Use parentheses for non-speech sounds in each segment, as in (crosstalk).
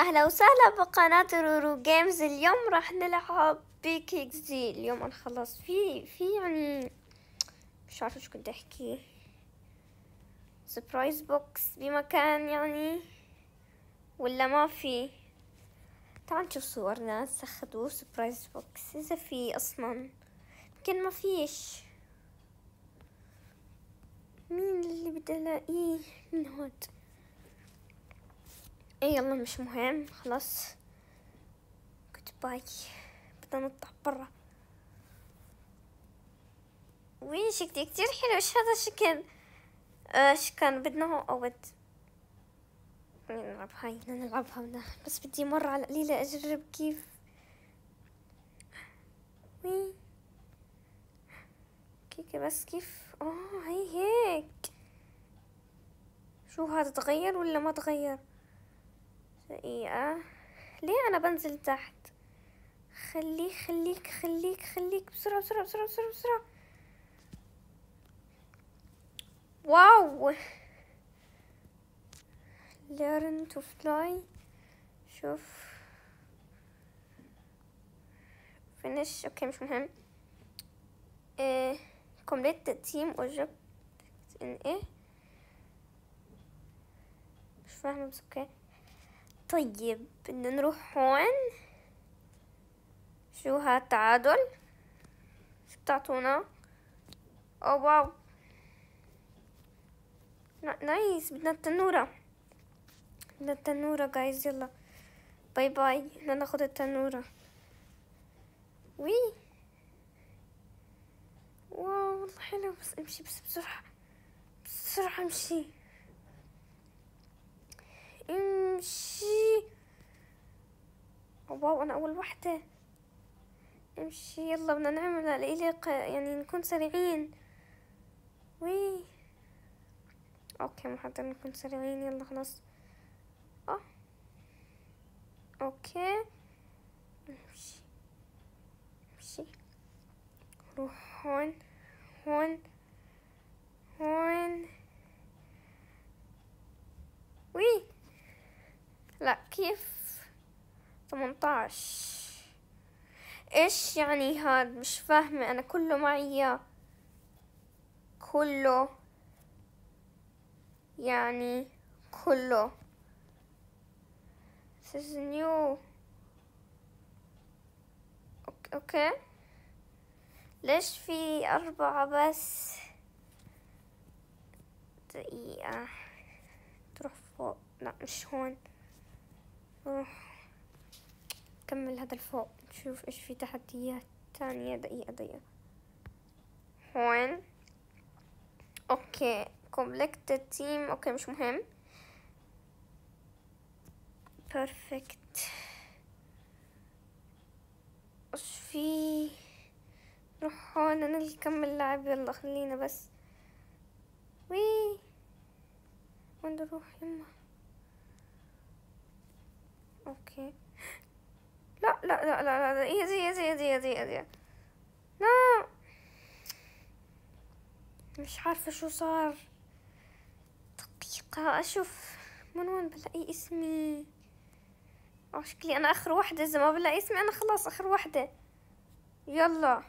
اهلا وسهلا بقناة رورو جيمز اليوم راح نلعب بيك اكزي اليوم انا خلاص في في يعني مش عارفة شو كنت احكي سبرايز بوكس بمكان يعني ولا ما في تعال نشوف صور ناس سبرايز بوكس اذا في اصلا يمكن ما فيش مين اللي بدي الاقيه من هون ايه يلا مش مهم خلاص جود باي بدنا نطلع برا وين شكلي كتير حلو ايش هذا الشكل آه، ايش كان بدنا هو اود نلعب هاي بدنا نلعبها بدنا بس بدي مرة على قليلة اجرب كيف وي كيكة بس كيف اوه هي هيك شو هذا تغير ولا ما تغير دقيقة آه. ليه أنا بنزل تحت خليك خليك خليك خليك بسرعة بسرعة بسرعة بسرعة بسرعة واو learn to fly شوف finish اوكي مش مهم إيه. complete the team object in ايه مش فاهمة بس اوكي طيب بدنا نروح هون شو هاد تعادل شو بتعطونا او واو نايس بدنا التنورة بدنا التنورة جايز يلا باي باي بدنا ناخد التنورة وي واو والله حلو بس امشي بس بسرعة بسرعة امشي امشي واو انا اول وحده امشي يلا بدنا نعمل لإلي يعني نكون سريعين وي اوكي محضر نكون سريعين يلا خلاص اه اوكي امشي امشي روح هون هون هون وي لا كيف تمنتاش ايش يعني هاد مش فاهمة انا كله معي كله يعني كله this is new اوكي ليش في اربعة بس دقيقة تروح فوق لا مش هون نكمل هذا الفوق نشوف ايش في تحديات تانية دقيقة دقيقة هون اوكي كومبلكت تيم اوكي مش مهم بيرفكت ايش في نروح هون نكمل لعب يلا خلينا بس وي وين نروح يما اوكي لا لا لا لا لا ايزي زي ايزي زي ايزي لا مش عارفة شو صار دقيقة اشوف من وين بلاقي اسمي او شكلي انا اخر وحدة اذا ما بلاقي اسمي انا خلاص اخر وحدة يلا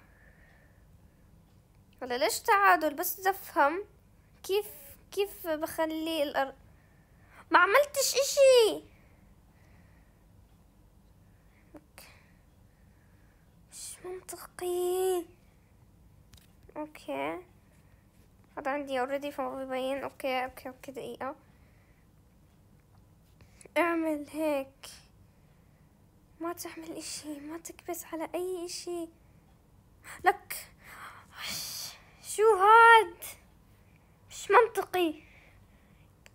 ولا ليش تعادل بس تفهم افهم كيف كيف بخلي الأر... ما عملتش اشي منطقي اوكي هذا عندي اوريدي فما بيبين اوكي اوكي اوكي دقيقة اعمل هيك ما تعمل اشي ما تكبس على اي اشي لك شو هاد مش منطقي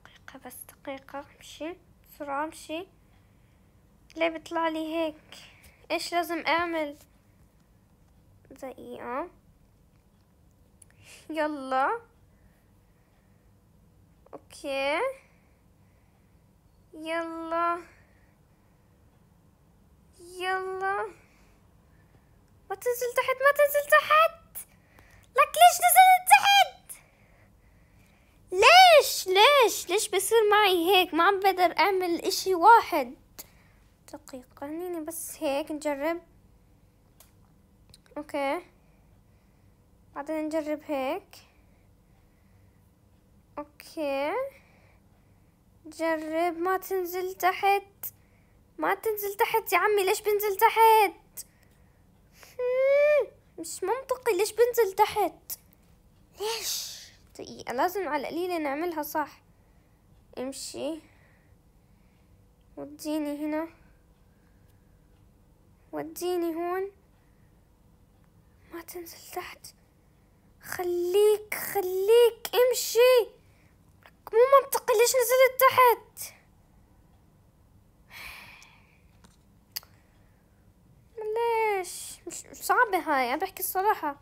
دقيقة بس دقيقة امشي بسرعة امشي ليه بيطلع لي هيك ايش لازم اعمل دقيقة إيه؟ يلا اوكي يلا يلا ما تنزل تحت ما تنزل تحت لك ليش نزلت تحت ليش ليش ليش بصير معي هيك ما عم بقدر اعمل اشي واحد دقيقة خليني بس هيك نجرب اوكي بعدين نجرب هيك اوكي جرب ما تنزل تحت ما تنزل تحت يا عمي ليش بنزل تحت (laughs) مش منطقي ليش بنزل تحت ليش دقيقة لازم على القليلة نعملها صح امشي وديني هنا وديني هون ما تنزل تحت خليك خليك امشي مو منطقي ليش نزلت تحت ليش مش صعبة هاي أنا بحكي الصراحة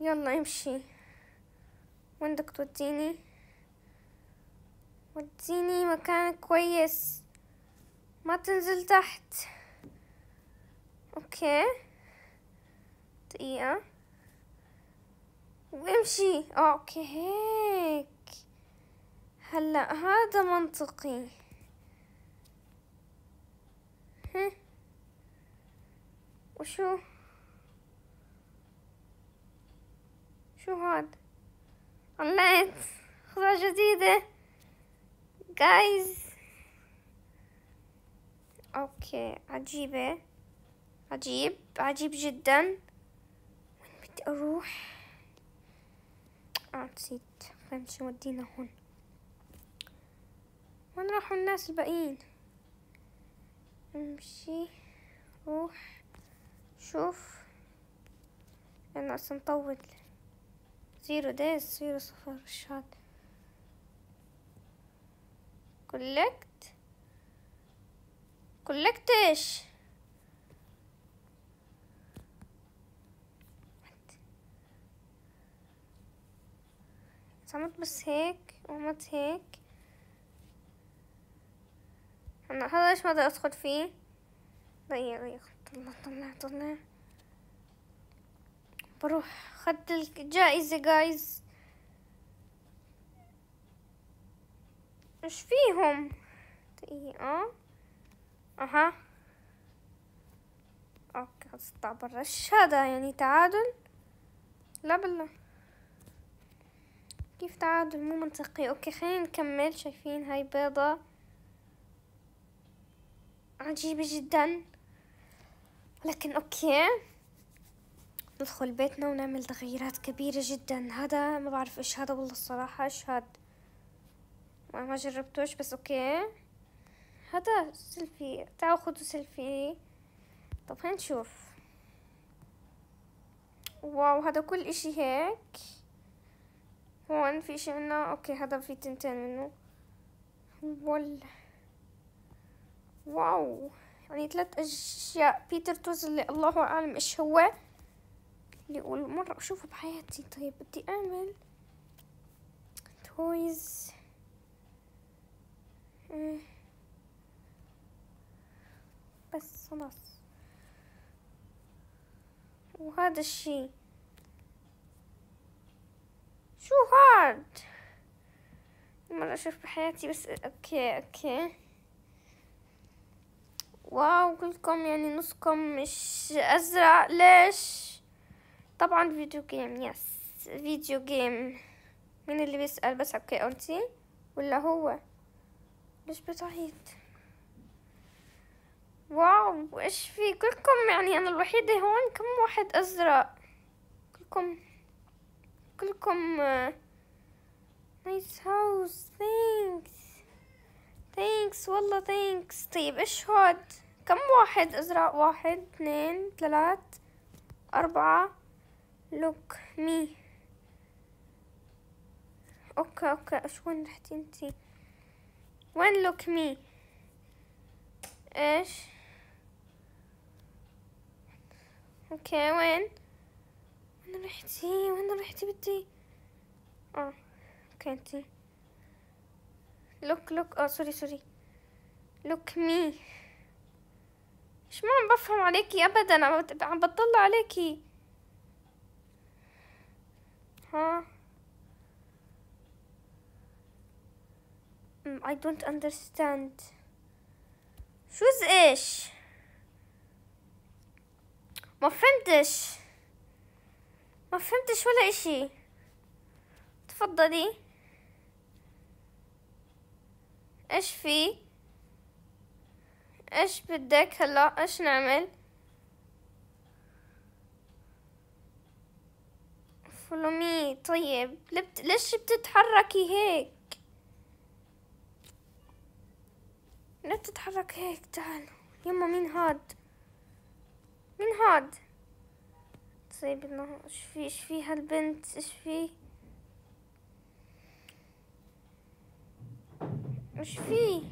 يلا امشي وين بدك توديني وديني مكان كويس ما تنزل تحت اوكي دقيقة وامشي اوكي هيك هلا هذا منطقي ها وشو شو هاد طلعت خطوة جديدة جايز اوكي عجيبة عجيب عجيب جدا بدي اروح اه نسيت خلينا ودينا هون وين راحوا الناس الباقيين امشي روح شوف انا اصلا مطول زيرو دايز زيرو صفر شاد كولكت كولكت ايش هعمل بس هيك وعملت هيك انا هذا ايش ما ادخل فيه ضيع ضيع طلع طلع طلع بروح خدت الجائزة جايز ايش فيهم دقيقة اها اوكي طلع برا ايش هذا يعني تعادل لا بالله كيف تعادل مو منطقي اوكي خلينا نكمل شايفين هاي بيضة عجيبة جدا لكن اوكي ندخل بيتنا ونعمل تغييرات كبيرة جدا هذا ما بعرف ايش هذا والله الصراحة ايش هاد ما جربتوش بس اوكي هذا سيلفي تعالوا خدوا سيلفي طب خلينا نشوف واو هذا كل اشي هيك هو ان في شيء منه اوكي هذا في تنتين منه ولا واو يعني ثلاث اشياء بيتر توز اللي الله اعلم ايش هو اللي اول مرة اشوفه بحياتي طيب بدي اعمل تويز بس خلاص وهذا الشي شو هارد مرة أشوف بحياتي بس أوكي أوكي واو كلكم يعني نصكم مش أزرق ليش طبعا فيديو جيم يس فيديو جيم مين اللي بيسأل بس أوكي أنتي ولا هو ليش بتعيط واو ايش في كلكم يعني انا الوحيدة هون كم واحد ازرق كلكم كلكم نايس هاوس ثانكس ثانكس والله ثانكس طيب ايش هاد كم واحد ازرق واحد اثنين ثلاث اربعة لوك مي اوكي اوكي ايش وين رحتي انتي وين لوك مي ايش اوكي وين وين رحتي وين رحتي بدي اه اوكي انتي لوك لوك اه سوري سوري لوك مي مش ما عم بفهم عليكي ابدا عم بطلع عليكي ها I don't understand شو ايش ما فهمتش ما فهمتش ولا اشي تفضلي ايش في ايش بدك هلا ايش نعمل فلومي طيب لبت... ليش بتتحركي هيك لا تتحرك هيك تعال يما مين هاد مين هاد سايبينها ايش في ايش في هالبنت ايش في ايش في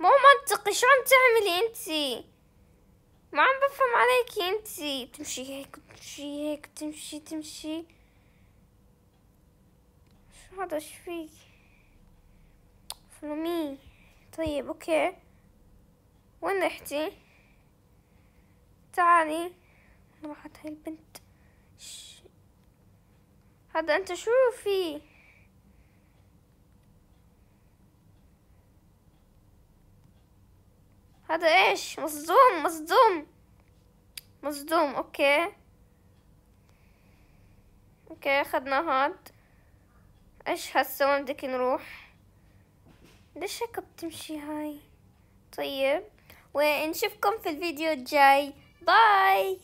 مو منطقي شو عم تعملي انتي ما عم بفهم عليكي انتي تمشي هيك وتمشي هيك وتمشي تمشي شو هذا ايش في فلومي طيب اوكي وين رحتي تعالي راحت هاي البنت هذا انت شو في هذا ايش مصدوم مصدوم مصدوم اوكي اوكي اخذنا هاد ايش هسه وين بدك نروح ليش هيك بتمشي هاي طيب ونشوفكم في الفيديو الجاي Bye.